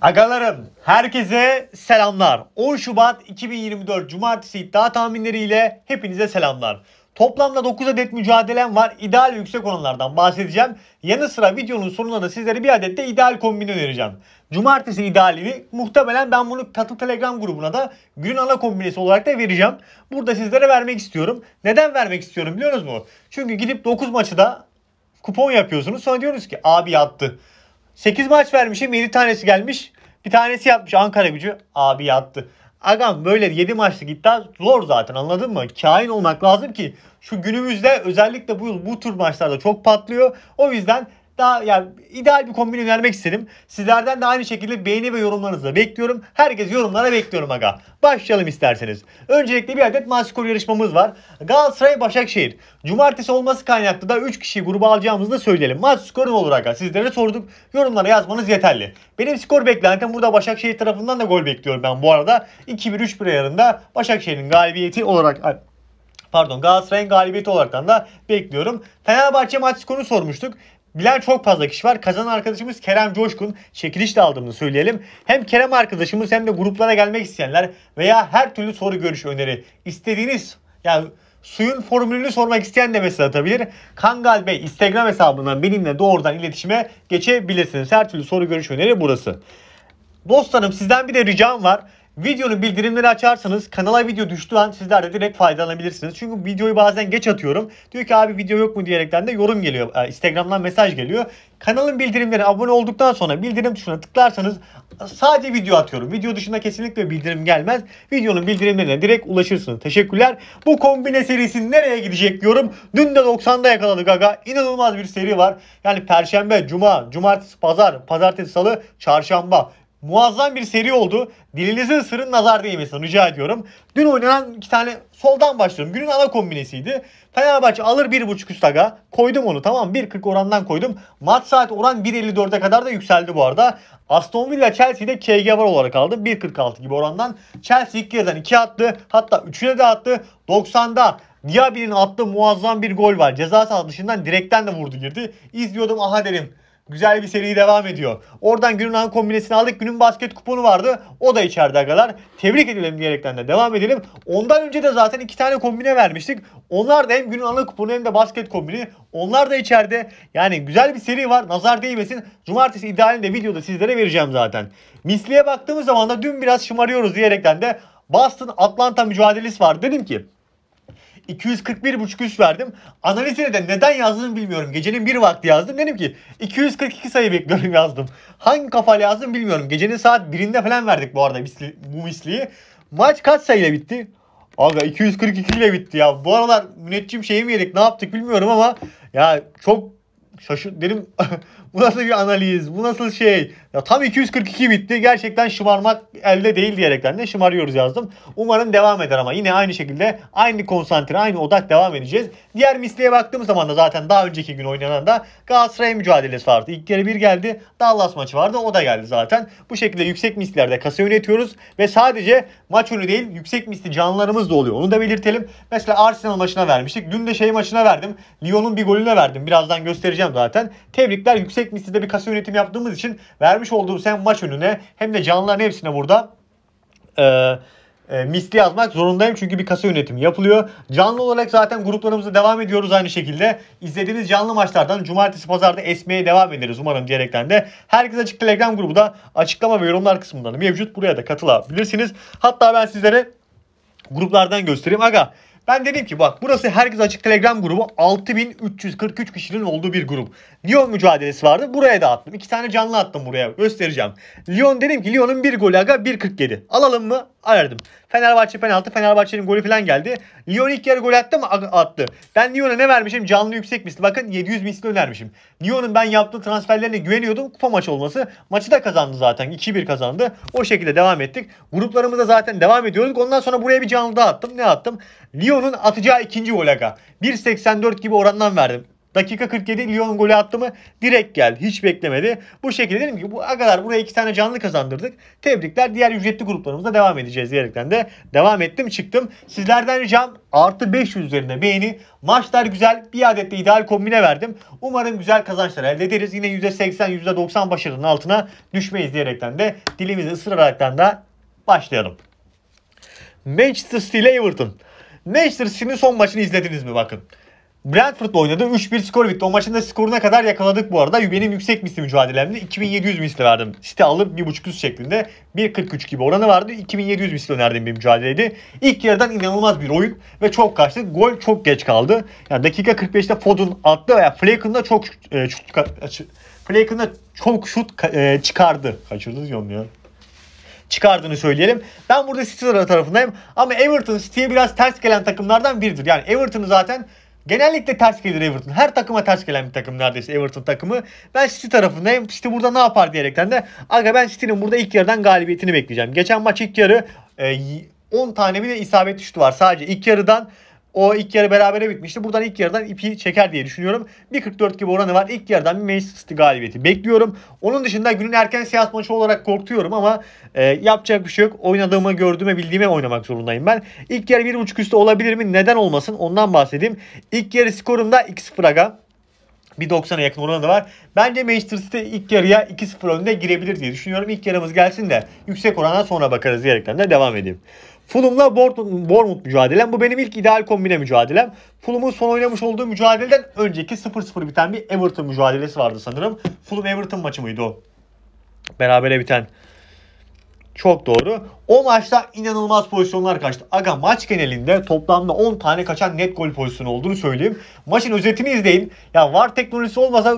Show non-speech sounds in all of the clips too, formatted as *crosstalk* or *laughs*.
Agalarım herkese selamlar. 10 Şubat 2024 Cumartesi iddia tahminleriyle hepinize selamlar. Toplamda 9 adet mücadelem var. İdeal yüksek oranlardan bahsedeceğim. Yanı sıra videonun sonunda da sizlere bir adet de ideal kombini önereceğim. Cumartesi idealini muhtemelen ben bunu Tatlı Telegram grubuna da gün ana kombinesi olarak da vereceğim. Burada sizlere vermek istiyorum. Neden vermek istiyorum biliyor musunuz? Çünkü gidip 9 maçı da kupon yapıyorsunuz. Sonra diyoruz ki abi yattı. 8 maç vermişim 7 tanesi gelmiş. Bir tanesi yapmış Ankara gücü. Abi yattı. Agam böyle 7 maçlık iddia zor zaten anladın mı? Kain olmak lazım ki şu günümüzde özellikle bu yıl bu tür maçlarda çok patlıyor. O yüzden daha yani ideal bir kombin önermek istedim. Sizlerden de aynı şekilde beğeni ve yorumlarınızı da bekliyorum. Herkes yorumlara bekliyorum aga. Başlayalım isterseniz. Öncelikle bir adet maskor yarışmamız var. Galatasaray Başakşehir. Cumartesi olması kaynaklı da 3 kişi gruba alacağımızı da söyleyelim. Maç skoru ne olur aga? Sizlere sorduk. Yorumlara yazmanız yeterli. Benim skor beklentim burada Başakşehir tarafından da gol bekliyorum ben bu arada. 2-1-3-1 ayarında Başakşehir'in galibiyeti olarak pardon Galatasaray'ın galibiyeti olaraktan da bekliyorum. Fenerbahçe maç skorunu sormuştuk. Bilen çok fazla kişi var. Kazanan arkadaşımız Kerem Coşkun çekiliş de aldığımızı söyleyelim. Hem Kerem arkadaşımız hem de gruplara gelmek isteyenler veya her türlü soru görüş öneri istediğiniz yani suyun formülünü sormak isteyen de mesaj atabilir. Kangal Bey Instagram hesabından benimle doğrudan iletişime geçebilirsiniz. Her türlü soru görüş öneri burası. Dostlarım sizden bir de ricam var. Videonun bildirimleri açarsanız kanala video düştüğü an sizler de direkt faydalanabilirsiniz. Çünkü videoyu bazen geç atıyorum. Diyor ki abi video yok mu diyerekten de yorum geliyor. Ee, Instagram'dan mesaj geliyor. Kanalın bildirimleri abone olduktan sonra bildirim tuşuna tıklarsanız sadece video atıyorum. Video dışında kesinlikle bildirim gelmez. Videonun bildirimlerine direkt ulaşırsınız. Teşekkürler. Bu kombine serisi nereye gidecek diyorum. Dün de 90'da yakaladık aga. İnanılmaz bir seri var. Yani perşembe, cuma, cumartesi, pazar, pazartesi, salı, çarşamba muazzam bir seri oldu. Dilinizin ısırın nazar değmesin rica ediyorum. Dün oynanan iki tane soldan başlıyorum. Günün ana kombinesiydi. Fenerbahçe alır 1.5 üst aga. Koydum onu tamam 1.40 orandan koydum. Maç saat oran 1.54'e kadar da yükseldi bu arada. Aston Villa Chelsea'de KG var olarak aldım. 1.46 gibi orandan. Chelsea ilk yerden 2 attı. Hatta 3'üne de attı. 90'da Diaby'nin attığı muazzam bir gol var. Ceza sahası dışından direkten de vurdu girdi. İzliyordum aha derim. Güzel bir seri devam ediyor. Oradan günün an kombinesini aldık. Günün basket kuponu vardı. O da içeride agalar. Tebrik edelim diyerekten de devam edelim. Ondan önce de zaten iki tane kombine vermiştik. Onlar da hem günün ana kuponu hem de basket kombini. Onlar da içeride. Yani güzel bir seri var. Nazar değmesin. Cumartesi idealinde videoda sizlere vereceğim zaten. Misli'ye baktığımız zaman da dün biraz şımarıyoruz diyerekten de Boston Atlanta mücadelesi var. Dedim ki 241,5 üst verdim. Analizine de neden yazdığımı bilmiyorum. Gecenin bir vakti yazdım. Dedim ki 242 sayı bekliyorum yazdım. Hangi kafayla yazdım bilmiyorum. Gecenin saat birinde falan verdik bu arada misli, bu misliyi. Maç kaç sayıyla bitti? Aga 242 ile bitti ya. Bu aralar müneccim şeyi mi yedik ne yaptık bilmiyorum ama ya çok şaşır dedim *laughs* Bu nasıl bir analiz? Bu nasıl şey? Ya tam 242 bitti. Gerçekten şımarmak elde değil diyerekten de şımarıyoruz yazdım. Umarım devam eder ama yine aynı şekilde aynı konsantre, aynı odak devam edeceğiz. Diğer misliğe baktığımız zaman da zaten daha önceki gün oynanan da Galatasaray mücadelesi vardı. İlk kere bir geldi. Dallas maçı vardı. O da geldi zaten. Bu şekilde yüksek mislerde kasa yönetiyoruz ve sadece maç önü değil yüksek misli canlılarımız da oluyor. Onu da belirtelim. Mesela Arsenal maçına vermiştik. Dün de şey maçına verdim. Lyon'un bir golüne verdim. Birazdan göstereceğim zaten. Tebrikler yüksek yüksek miktarda bir kasa yönetimi yaptığımız için vermiş olduğumuz hem maç önüne hem de canlıların hepsine burada eee e, misli yazmak zorundayım çünkü bir kasa yönetimi yapılıyor. Canlı olarak zaten gruplarımıza devam ediyoruz aynı şekilde. İzlediğimiz canlı maçlardan cumartesi pazarda esmeye devam ederiz umarım diyerekten de. Herkes açık telegram grubu da açıklama ve yorumlar kısmından mevcut. Buraya da katılabilirsiniz. Hatta ben sizlere gruplardan göstereyim. Aga ben dedim ki bak burası herkes açık Telegram grubu 6343 kişinin olduğu bir grup. Lyon mücadelesi vardı. Buraya da attım. İki tane canlı attım buraya. Göstereceğim. Lyon dedim ki Lyon'un bir golü aga 1.47. Alalım mı? Aradım Fenerbahçe penaltı. Fenerbahçe'nin golü falan geldi. Lyon ilk yarı gol attı mı? Attı. Ben Lyon'a ne vermişim? Canlı yüksek misli. Bakın 700 misli önermişim. Lyon'un ben yaptığı transferlerine güveniyordum. Kupa maçı olması. Maçı da kazandı zaten. 2-1 kazandı. O şekilde devam ettik. Gruplarımıza zaten devam ediyorduk. Ondan sonra buraya bir canlı daha attım. Ne attım? Lyon'un atacağı ikinci gol 1.84 gibi orandan verdim. Dakika 47 Lyon golü attı mı direkt gel. Hiç beklemedi. Bu şekilde dedim ki bu agalar buraya iki tane canlı kazandırdık. Tebrikler. Diğer ücretli gruplarımıza devam edeceğiz diyerekten de devam ettim çıktım. Sizlerden ricam artı 500 üzerinde beğeni. Maçlar güzel. Bir adet de ideal kombine verdim. Umarım güzel kazançlar elde ederiz. Yine %80 %90 başarının altına düşmeyiz diyerekten de dilimizi ısıraraktan da başlayalım. Manchester City ile Everton. Manchester City'nin son maçını izlediniz mi bakın. Brentford'la oynadı. 3-1 skor bitti. O maçın da skoruna kadar yakaladık bu arada. Benim yüksek misli mücadelemde 2700 misli verdim. Site alıp 1.5 üst şeklinde 1.43 gibi oranı vardı. 2700 misli önerdiğim bir mücadeleydi. İlk yarıdan inanılmaz bir oyun ve çok kaçtı. Gol çok geç kaldı. Yani dakika 45'te Fodun attı veya Flaken da çok e, şut, Flaken da çok şut e, çıkardı. Kaçırdı diyorum ya çıkardığını söyleyelim. Ben burada City tarafındayım ama Everton City'ye biraz ters gelen takımlardan biridir. Yani Everton'ı zaten Genellikle ters gelir Everton. Her takıma ters gelen bir takım neredeyse Everton takımı. Ben City tarafındayım. City burada ne yapar diyerekten de aga ben City'nin burada ilk yarıdan galibiyetini bekleyeceğim. Geçen maç ilk yarı e, 10 tane bile isabet düştü var sadece ilk yarıdan. O ilk yarı berabere bitmişti. Buradan ilk yarıdan ipi çeker diye düşünüyorum. 1.44 gibi oranı var. İlk yarıdan bir Manchester City galibiyeti bekliyorum. Onun dışında günün erken siyas maçı olarak korkuyorum ama e, yapacak bir şey yok. Oynadığımı, gördüğümü, bildiğime oynamak zorundayım ben. İlk yarı 1.5 üstü olabilir mi? Neden olmasın? Ondan bahsedeyim. İlk yarı skorum da 2-0 aga. 1.90'a yakın oranı var. Bence Manchester City ilk yarıya 2-0 önde girebilir diye düşünüyorum. İlk yarımız gelsin de yüksek orana sonra bakarız diyerekten de devam edeyim. Fulham'la Bournemouth mücadelem. Bu benim ilk ideal kombine mücadelem. Fulham'ın son oynamış olduğu mücadeleden önceki 0-0 biten bir Everton mücadelesi vardı sanırım. Fulham Everton maçı mıydı o? Berabere biten. Çok doğru. O maçta inanılmaz pozisyonlar kaçtı. Aga maç genelinde toplamda 10 tane kaçan net gol pozisyonu olduğunu söyleyeyim. Maçın özetini izleyin. Ya VAR teknolojisi olmasa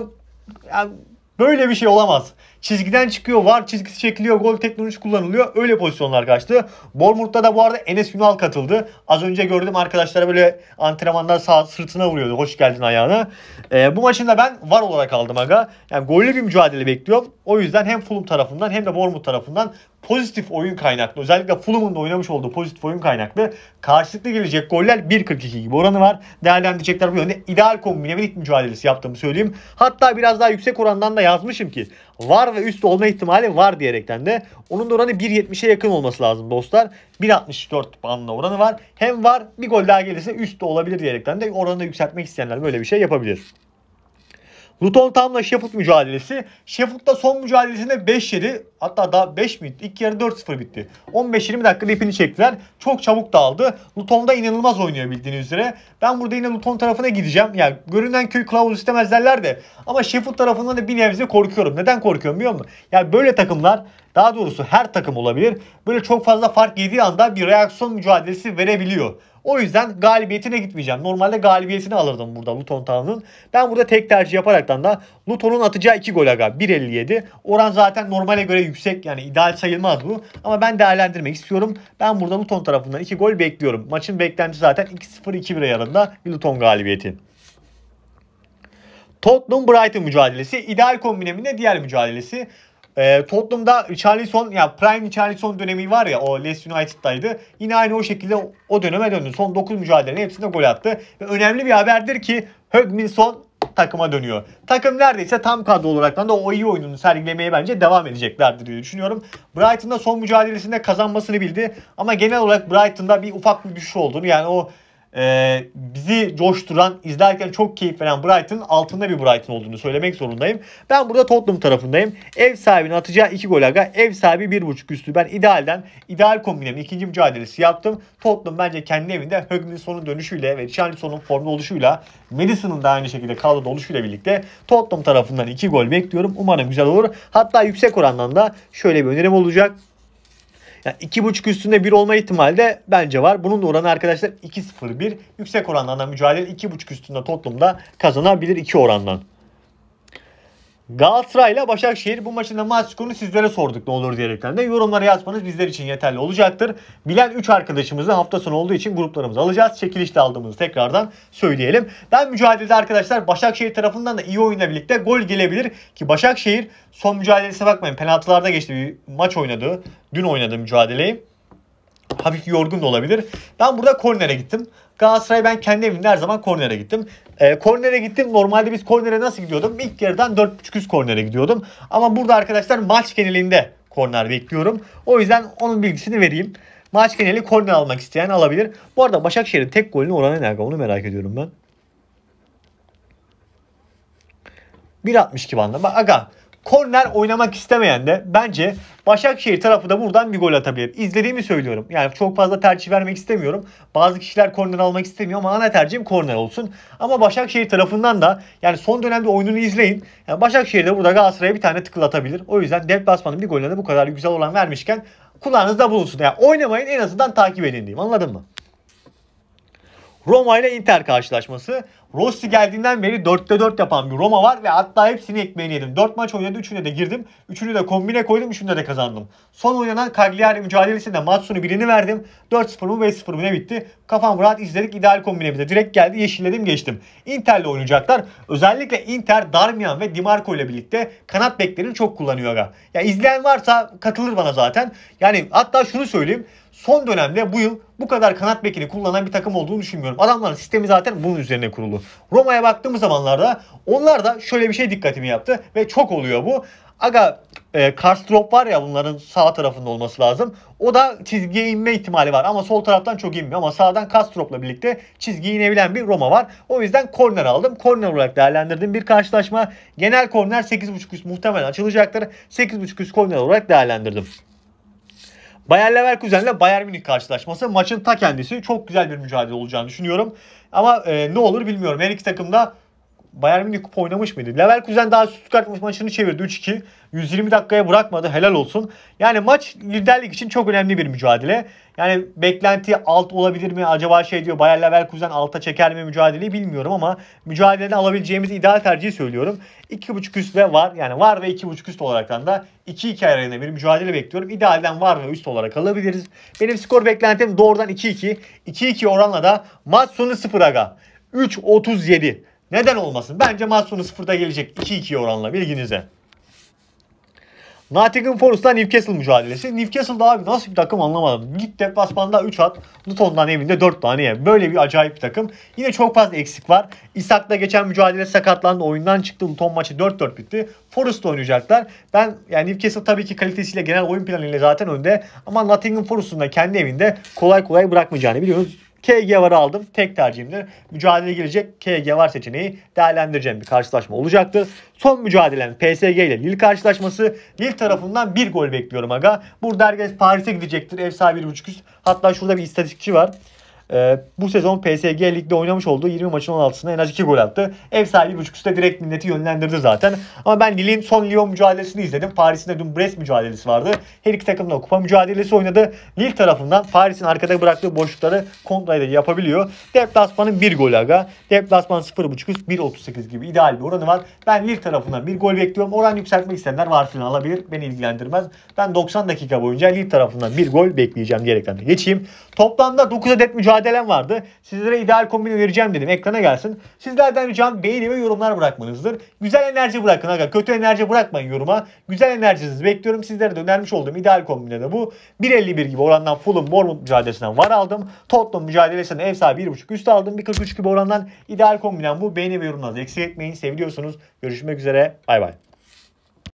yani böyle bir şey olamaz. Çizgiden çıkıyor. Var çizgisi çekiliyor. Gol teknolojisi kullanılıyor. Öyle pozisyonlar kaçtı. Bournemouth'ta da bu arada Enes Ünal katıldı. Az önce gördüm arkadaşlara böyle antrenmanda sağ sırtına vuruyordu. Hoş geldin ayağına. E, bu maçında ben var olarak aldım aga. Yani gollü bir mücadele bekliyorum. O yüzden hem Fulham tarafından hem de Bournemouth tarafından pozitif oyun kaynaklı özellikle Fulham'ın da oynamış olduğu pozitif oyun kaynaklı karşılıklı gelecek goller 1.42 gibi oranı var. Değerlendirecekler bu yönde ideal kombine mücadelesi yaptığımı söyleyeyim. Hatta biraz daha yüksek orandan da yazmışım ki var ve üst olma ihtimali var diyerekten de onun da oranı 1.70'e yakın olması lazım dostlar. 1.64 bandına oranı var. Hem var bir gol daha gelirse üst de olabilir diyerekten de oranı yükseltmek isteyenler böyle bir şey yapabilir. Luton Town'la Sheffield mücadelesi. Sheffield'da son mücadelesinde 5-7 hatta daha 5 mi? İlk yarı 4-0 bitti. 15-20 dakikada ipini çektiler. Çok çabuk dağıldı. Luton da inanılmaz oynuyor bildiğiniz üzere. Ben burada yine Luton tarafına gideceğim. Yani görünen köy kılavuz istemez derler de. Ama Sheffield tarafından da bir nebze korkuyorum. Neden korkuyorum biliyor musun? Yani böyle takımlar daha doğrusu her takım olabilir. Böyle çok fazla fark yediği anda bir reaksiyon mücadelesi verebiliyor. O yüzden galibiyetine gitmeyeceğim. Normalde galibiyetini alırdım burada Luton Town'un. Ben burada tek tercih yaparaktan da Luton'un atacağı 2 gol aga 1.57. Oran zaten normale göre yüksek yani ideal sayılmaz bu. Ama ben değerlendirmek istiyorum. Ben burada Luton tarafından 2 gol bekliyorum. Maçın beklentisi zaten 2-0-2-1 yarında bir Luton galibiyeti. Tottenham Brighton mücadelesi ideal kombineminde diğer mücadelesi. E, Tottenham'da Richarlison ya Prime Richarlison dönemi var ya o Leeds United'daydı. Yine aynı o şekilde o döneme döndü. Son 9 mücadelenin hepsinde gol attı. Ve önemli bir haberdir ki Högminson takıma dönüyor. Takım neredeyse tam kadro olarak da o iyi oyununu sergilemeye bence devam edeceklerdir diye düşünüyorum. Brighton'da son mücadelesinde kazanmasını bildi ama genel olarak Brighton'da bir ufak bir düşüş olduğunu yani o e, bizi coşturan, izlerken çok keyif veren Brighton altında bir Brighton olduğunu söylemek zorundayım. Ben burada Tottenham tarafındayım. Ev sahibinin atacağı 2 gol aga. Ev sahibi 1.5 üstü. Ben idealden, ideal kombinemin ikinci mücadelesi yaptım. Tottenham bence kendi evinde Högminson'un dönüşüyle ve Richarlison'un formda oluşuyla Madison'ın da aynı şekilde kadroda oluşuyla birlikte Tottenham tarafından 2 gol bekliyorum. Umarım güzel olur. Hatta yüksek orandan da şöyle bir önerim olacak. Yani 2.5 üstünde 1 olma ihtimali de bence var. Bunun da oranı arkadaşlar 2.01. Yüksek oranlarla mücadele 2.5 üstünde toplumda kazanabilir 2 orandan. Galatasaray ile Başakşehir bu maçında maç skorunu sizlere sorduk ne olur diyerekten de yorumlara yazmanız bizler için yeterli olacaktır. Bilen 3 arkadaşımızı hafta sonu olduğu için gruplarımıza alacağız. Çekilişte aldığımızı tekrardan söyleyelim. Ben mücadelede arkadaşlar Başakşehir tarafından da iyi oyunla birlikte gol gelebilir ki Başakşehir son mücadelesine bakmayın penaltılarda geçti bir maç oynadı. Dün oynadı mücadeleyi hafif yorgun da olabilir. Ben burada kornere gittim. Galatasaray ben kendi evimde her zaman kornere gittim. E, kornere gittim. Normalde biz kornere nasıl gidiyordum? İlk yarıdan 4.5 üst kornere gidiyordum. Ama burada arkadaşlar maç genelinde korner bekliyorum. O yüzden onun bilgisini vereyim. Maç geneli korner almak isteyen alabilir. Bu arada Başakşehir'in tek golünü oranı ne? Onu merak ediyorum ben. 1.62 bandında. Bak aga Korner oynamak istemeyen de bence Başakşehir tarafı da buradan bir gol atabilir. İzlediğimi söylüyorum. Yani çok fazla tercih vermek istemiyorum. Bazı kişiler korner almak istemiyor ama ana tercihim korner olsun. Ama Başakşehir tarafından da yani son dönemde oyununu izleyin. Yani Başakşehir de burada Galatasaray'a bir tane tıklatabilir. O yüzden deplasmanın bir golüne de bu kadar güzel olan vermişken kulağınızda bulunsun. Yani oynamayın en azından takip edin diyeyim. Anladın mı? Roma ile Inter karşılaşması. Rossi geldiğinden beri 4'te 4 yapan bir Roma var ve hatta hepsini ekmeğini yedim. 4 maç oynadı 3'üne de girdim. 3'ünü de kombine koydum 3'ünde de kazandım. Son oynanan Cagliari mücadelesinde maç birini verdim. 4-0 mu 5-0 mu ne bitti. Kafam rahat izledik ideal kombinemize. Direkt geldi yeşilledim geçtim. Inter ile oynayacaklar. Özellikle Inter, Darmian ve Dimarco ile birlikte kanat beklerini çok kullanıyor. Ya izleyen varsa katılır bana zaten. Yani hatta şunu söyleyeyim son dönemde bu yıl bu kadar kanat bekini kullanan bir takım olduğunu düşünmüyorum. Adamların sistemi zaten bunun üzerine kurulu. Roma'ya baktığımız zamanlarda onlar da şöyle bir şey dikkatimi yaptı ve çok oluyor bu. Aga e, Karstrop var ya bunların sağ tarafında olması lazım. O da çizgiye inme ihtimali var ama sol taraftan çok inmiyor ama sağdan Kastrop'la birlikte çizgiye inebilen bir Roma var. O yüzden korner aldım. Korner olarak değerlendirdim bir karşılaşma. Genel korner 8.5 üst muhtemelen açılacaktır. 8.5 üst korner olarak değerlendirdim. Bayer ile Bayern Münih karşılaşması maçın ta kendisi. Çok güzel bir mücadele olacağını düşünüyorum. Ama e, ne olur bilmiyorum. Her iki takım da Bayern Münih kupa oynamış mıydı? Leverkusen daha Stuttgart maçını çevirdi 3-2. 120 dakikaya bırakmadı. Helal olsun. Yani maç liderlik için çok önemli bir mücadele. Yani beklenti alt olabilir mi? Acaba şey diyor Bayer Leverkusen alta çeker mi mücadeleyi bilmiyorum ama mücadeleden alabileceğimiz ideal tercihi söylüyorum. 2.5 üst ve var. Yani var ve 2.5 üst olarak da 2-2 arayına bir mücadele bekliyorum. İdealden var ve üst olarak alabiliriz. Benim skor beklentim doğrudan 2-2. 2-2 oranla da maç sonu 0 aga. 3.37. Neden olmasın? Bence maç sonu sıfırda gelecek 2-2 oranla bilginize. Nottingham Forest'la Newcastle mücadelesi. Newcastle'da abi nasıl bir takım anlamadım. Git deplasmanda 3 at. Luton'dan evinde 4 tane ye. Böyle bir acayip bir takım. Yine çok fazla eksik var. Isak'la geçen mücadele sakatlandı. Oyundan çıktı. Luton maçı 4-4 bitti. Forest oynayacaklar. Ben yani Newcastle tabii ki kalitesiyle genel oyun planıyla zaten önde. Ama Nottingham Forest'un da kendi evinde kolay kolay bırakmayacağını biliyoruz. KG var aldım. Tek tercihimdir. Mücadele girecek KG var seçeneği değerlendireceğim bir karşılaşma olacaktır. Son mücadelem PSG ile Lille karşılaşması. Lille tarafından bir gol bekliyorum aga. Burada herkes Paris'e gidecektir. Ev sahibi 1.5 üst. Hatta şurada bir istatistikçi var. E, bu sezon PSG ligde oynamış olduğu 20 maçın 16'sında en az 2 gol attı. Ev sahibi buçuksu da direkt milleti yönlendirdi zaten. Ama ben Lille'in son Lyon mücadelesini izledim. Paris'in de dün Brest mücadelesi vardı. Her iki takım da kupa mücadelesi oynadı. Lille tarafından Paris'in arkada bıraktığı boşlukları kontrayla yapabiliyor. Deplasman'ın 1 golü aga. Deplasman 0.5 üst 1.38 gibi ideal bir oranı var. Ben Lille tarafından bir gol bekliyorum. Oran yükseltme isteyenler var filan alabilir. Beni ilgilendirmez. Ben 90 dakika boyunca Lille tarafından bir gol bekleyeceğim diyerekten geçeyim. Toplamda 9 adet mücadele müsaadelen vardı. Sizlere ideal kombini vereceğim dedim. Ekrana gelsin. Sizlerden ricam beğeni ve yorumlar bırakmanızdır. Güzel enerji bırakın. Aga. Kötü enerji bırakmayın yoruma. Güzel enerjinizi bekliyorum. Sizlere de önermiş olduğum ideal kombine de bu. 1.51 gibi orandan Fulham Bournemouth mücadelesinden var aldım. Tottenham mücadelesinden ev sahibi 1.5 üstü aldım. 1.43 gibi orandan ideal kombinen bu. Beğeni ve yorumlarınızı eksik etmeyin. Seviyorsunuz. Görüşmek üzere. Bay bay.